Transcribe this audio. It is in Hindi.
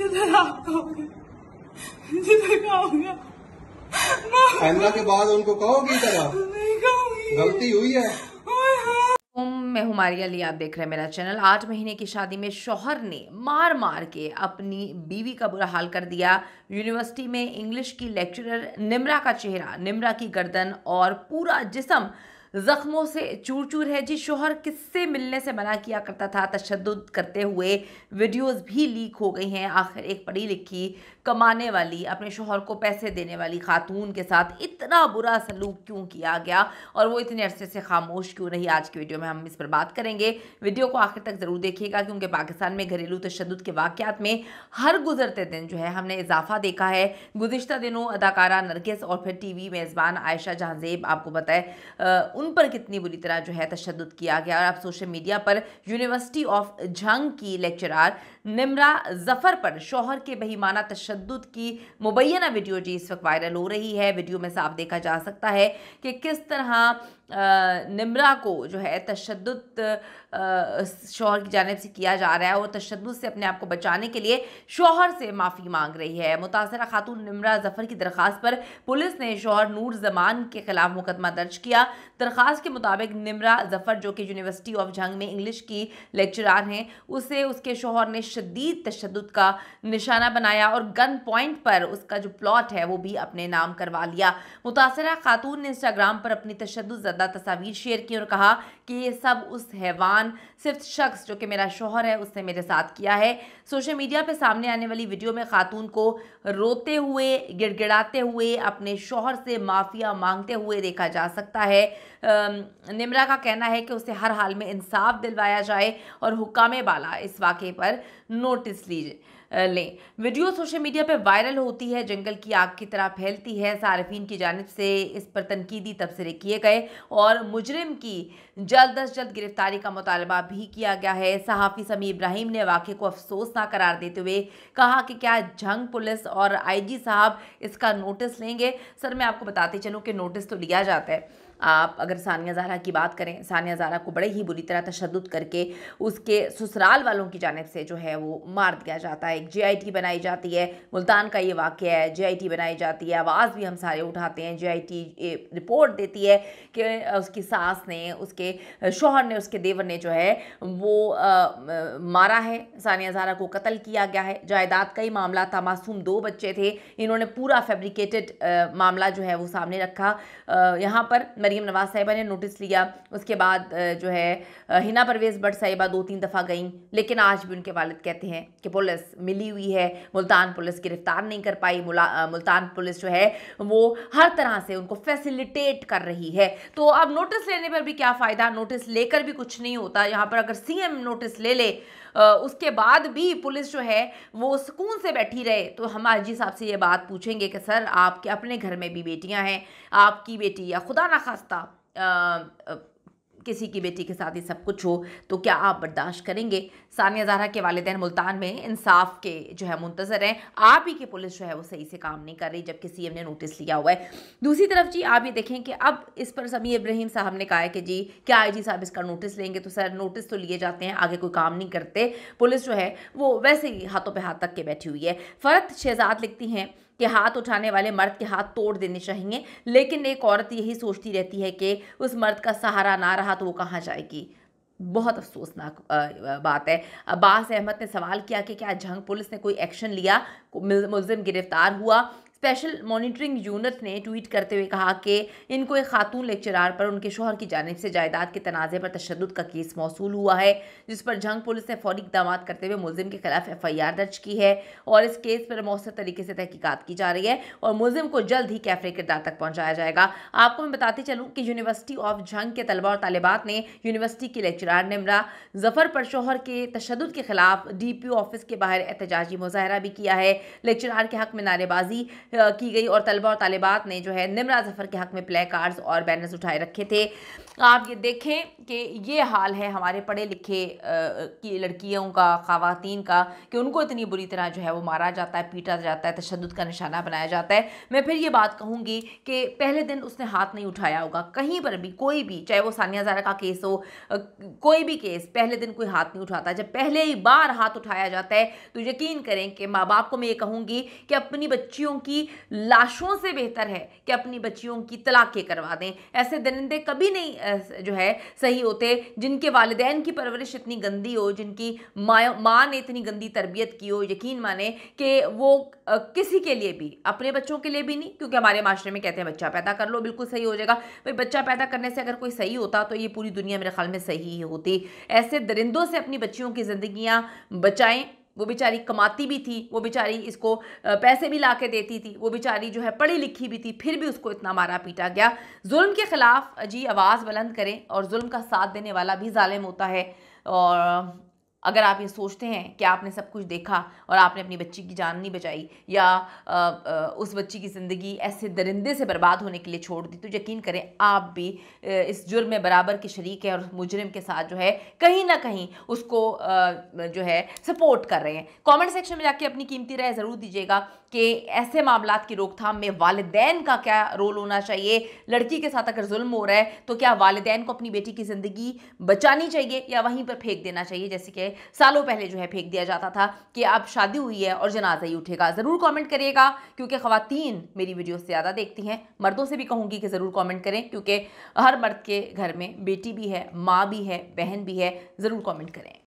जिधर आप कहोगे जिधर कहूंगा फैसला के बाद उनको कहोगी तरह गलती हुई है हाँ। मैं हुमारी अली आप देख रहे हैं मेरा चैनल आठ महीने की शादी में शोहर ने मार मार के अपनी बीवी का बुरा हाल कर दिया यूनिवर्सिटी में इंग्लिश की लेक्चरर निमरा का चेहरा निमरा की गर्दन और पूरा जिसम ज़ख्मों से चूर चूर है जी शोहर किससे मिलने से मना किया करता था तशद करते हुए वीडियोस भी लीक हो गई हैं आखिर एक पढ़ी लिखी कमाने वाली अपने शोहर को पैसे देने वाली खातून के साथ इतना बुरा सलूक क्यों किया गया और वो इतने अरसे से खामोश क्यों रही आज की वीडियो में हम इस पर बात करेंगे वीडियो को आखिर तक ज़रूर देखिएगा क्योंकि पाकिस्तान में घरेलू तशद के वाक़ात में हर गुजरते दिन जो है हमने इजाफा देखा है गुजशत दिनों अदाकारा नरगिस और फिर टी वी मेज़बान आयशा जहाँजेब आपको बताए उन पर कितनी बुरी तरह जो है तशद किया गया और अब सोशल मीडिया पर यूनिवर्सिटी ऑफ झंग की लेक्चरार निमरा जफर पर शोहर के बहिमाना तशद की मुबैना वीडियो जी इस वक्त वायरल हो रही है वीडियो में साफ देखा जा सकता है कि किस तरह निमरा को जो है तशद शोहर की जानब से किया जा रहा है और तशद से अपने आप को बचाने के लिए शोहर से माफ़ी मांग रही है मुतासर खातून निमरा जफ़र की दरख्वास्त पर पुलिस ने शोहर नूर जमान के खिलाफ मुकदमा दर्ज किया दरख्वास्त के मुताबिक निमरा जफ़र जो कि यूनिवर्सिटी ऑफ जंग में इंग्लिश की लेक्चरार हैं उसे उसके शोहर ने शदीद तशद का निशाना बनाया और गन पॉइंट पर उसका जो प्लॉट है वो भी अपने नाम करवा लिया मुतासर खातून ने इंस्टाग्राम पर अपनी तशद करदा तस्वीर शेयर की और कहा कि ये सब उस हैवान सिर्फ शख्स जो कि मेरा शोहर है उसने मेरे साथ किया है सोशल मीडिया पर सामने आने वाली वीडियो में खातून को रोते हुए गिड़गिड़ाते हुए अपने शोहर से माफ़िया मांगते हुए देखा जा सकता है निमरा का कहना है कि उसे हर हाल में इंसाफ दिलवाया जाए और हुकाम बाला इस वाक़े पर नोटिस लीजिए लें वीडियो सोशल मीडिया पर वायरल होती है जंगल की आग की तरह फैलती है सार्फिन की जानब से इस पर तनकीदी तबसरे किए गए और मुजरिम की जल्द अज जल्द गिरफ्तारी का मुतालबा भी किया गया है सहाफ़ी समी इब्राहिम ने वाक़े को अफसोसना करार देते हुए कहा कि क्या जंग पुलिस और आई जी साहब इसका नोटिस लेंगे सर मैं आपको बताते चलूँ कि नोटिस तो लिया जाता है आप अगर सानिया जहरा की बात करें सानिया जहरा को बड़े ही बुरी तरह तशद करके उसके ससुराल वालों की जानब से जो है वो मार दिया जाता है एक जे बनाई जाती है मुल्तान का ये वाक़ है जे बनाई जाती है आवाज़ भी हम सारे उठाते हैं जे रिपोर्ट देती है कि उसकी सास ने उसके शोहर ने उसके देवर ने जो है वो आ, आ, मारा है सानिया जहरा को कत्ल किया गया है जायदाद का ही मामला था मासूम दो बच्चे थे इन्होंने पूरा फेब्रिकेटेड मामला जो है वो सामने रखा यहाँ पर मरीम नवाज़ साहिबा ने नोटिस लिया उसके बाद जो है हिना परवेज़ भट्ट साहिबा दो तीन दफ़ा गईं लेकिन आज भी उनके वालद कहते हैं कि पुलिस मिली हुई है मुल्तान पुलिस गिरफ़्तार नहीं कर पाई मुल्तान पुलिस जो है वो हर तरह से उनको फैसिलिटेट कर रही है तो अब नोटिस लेने पर भी क्या फ़ायदा नोटिस लेकर भी कुछ नहीं होता यहाँ पर अगर सी नोटिस ले ले उसके बाद भी पुलिस जो है वो सुकून से बैठी रहे तो हम जी साहब से ये बात पूछेंगे कि सर आपके अपने घर में भी बेटियां हैं आपकी बेटी या खुदा ना खास्ता किसी की बेटी के साथ ये सब कुछ हो तो क्या आप बर्दाश्त करेंगे सानिया जहरा के वालदेन मुल्तान में इंसाफ के जो है मुंतजर हैं आप ही की पुलिस जो है वो सही से काम नहीं कर रही जबकि एम ने नोटिस लिया हुआ है दूसरी तरफ जी आप ये देखें कि अब इस पर समी इब्राहिम साहब ने कहा है कि जी क्या आई साहब इसका नोटिस लेंगे तो सर नोटिस तो लिए जाते हैं आगे कोई काम नहीं करते पुलिस जो है वो वैसे ही हाथों पे हाथ तक के बैठी हुई है फ़रत शहजाद लिखती हैं कि हाथ उठाने वाले मर्द के हाथ तोड़ देने चाहिए लेकिन एक औरत यही सोचती रहती है कि उस मर्द का सहारा ना रहा तो वो कहाँ जाएगी बहुत अफसोसनाक बात है अब्बास अहमद ने सवाल किया कि क्या जंग पुलिस ने कोई एक्शन लिया मुलजिम गिरफ्तार हुआ स्पेशल मॉनिटरिंग यूनिट ने ट्वीट करते हुए कहा कि इनको एक खातून लेक्चरार पर उनके शोहर की जानब से जायदाद के तनाज़े पर तशद का केस मौसू हुआ है जिस पर जंग पुलिस ने फौरी इकदाम करते हुए मुलिम के खिलाफ एफ आई आर दर्ज की है और इस केस पर मौसर तरीके से तहकीकत की जा रही है और मुलिम को जल्द ही कैफे किरदार तक पहुँचाया जाएगा आपको मैं बताती चलूँ कि यूनिवर्सिटी ऑफ जंग के तलबा और तलबात ने यूनिवर्सिटी के लेक्चरार नमरा जफर पर शोहर के तशद के खिलाफ डी पी ओ ऑफिस के बाहर एहतजाजी मुजाहरा भी किया है लेक्चरार के हक में नारेबाजी की गई और तलबा और तालिबात ने जो है निमरा जफ़र के हक़ में प्ले कार्ड्स और बैनर्स उठाए रखे थे आप ये देखें कि ये हाल है हमारे पढ़े लिखे की लड़कियों का ख़वातीन का कि उनको इतनी बुरी तरह जो है वो मारा जाता है पीटा जाता है तशद का निशाना बनाया जाता है मैं फिर ये बात कहूँगी कि पहले दिन उसने हाथ नहीं उठाया होगा कहीं पर भी कोई भी चाहे वो सानिया ज़ारा का केस हो कोई भी केस पहले दिन कोई हाथ नहीं उठाता जब पहले ही बार हाथ उठाया जाता है तो यकीन करें कि माँ बाप को मैं ये कहूँगी कि अपनी बच्चियों की की लाशों से बेहतर है कि अपनी बच्चियों की तलाक़ें करवा दें ऐसे दरिंदे कभी नहीं जो है सही होते जिनके वालदेन की परवरिश इतनी गंदी हो जिनकी माँ ने इतनी गंदी तरबियत की हो यकीन माने कि वो किसी के लिए भी अपने बच्चों के लिए भी नहीं क्योंकि हमारे माशरे में कहते हैं बच्चा पैदा कर लो बिल्कुल सही हो जाएगा भाई बच्चा पैदा करने से अगर कोई सही होता तो ये पूरी दुनिया मेरे ख्याल में सही होती ऐसे दरिंदों से अपनी बच्चियों की ज़िंदगियाँ बचाएं वो बेचारी कमाती भी थी वो बेचारी इसको पैसे भी ला के देती थी वो बेचारी जो है पढ़ी लिखी भी थी फिर भी उसको इतना मारा पीटा गया जुल्म के ख़िलाफ़ जी आवाज़ बुलंद करें और जुल्म का साथ देने वाला भी ालिम होता है और अगर आप ये सोचते हैं कि आपने सब कुछ देखा और आपने अपनी बच्ची की जान नहीं बचाई या आ, आ, उस बच्ची की ज़िंदगी ऐसे दरिंदे से बर्बाद होने के लिए छोड़ दी तो यकीन करें आप भी इस जुर्म में बराबर के शरीक हैं और मुजरिम के साथ जो है कहीं ना कहीं उसको आ, जो है सपोर्ट कर रहे हैं कमेंट सेक्शन में जाके अपनी कीमती राय ज़रूर दीजिएगा कि ऐसे मामला की रोकथाम में वालदेन का क्या रोल होना चाहिए लड़की के साथ अगर जुल्म हो रहा है तो क्या वालदेन को अपनी बेटी की ज़िंदगी बचानी चाहिए या वहीं पर फेंक देना चाहिए जैसे कि सालों पहले जो है फेंक दिया जाता था कि अब शादी हुई है और जनाजा ही उठेगा ज़रूर कॉमेंट करिएगा क्योंकि ख़वातीन मेरी वीडियो से ज़्यादा देखती हैं मर्दों से भी कहूँगी कि ज़रूर कॉमेंट करें क्योंकि हर मर्द के घर में बेटी भी है माँ भी है बहन भी है ज़रूर कॉमेंट करें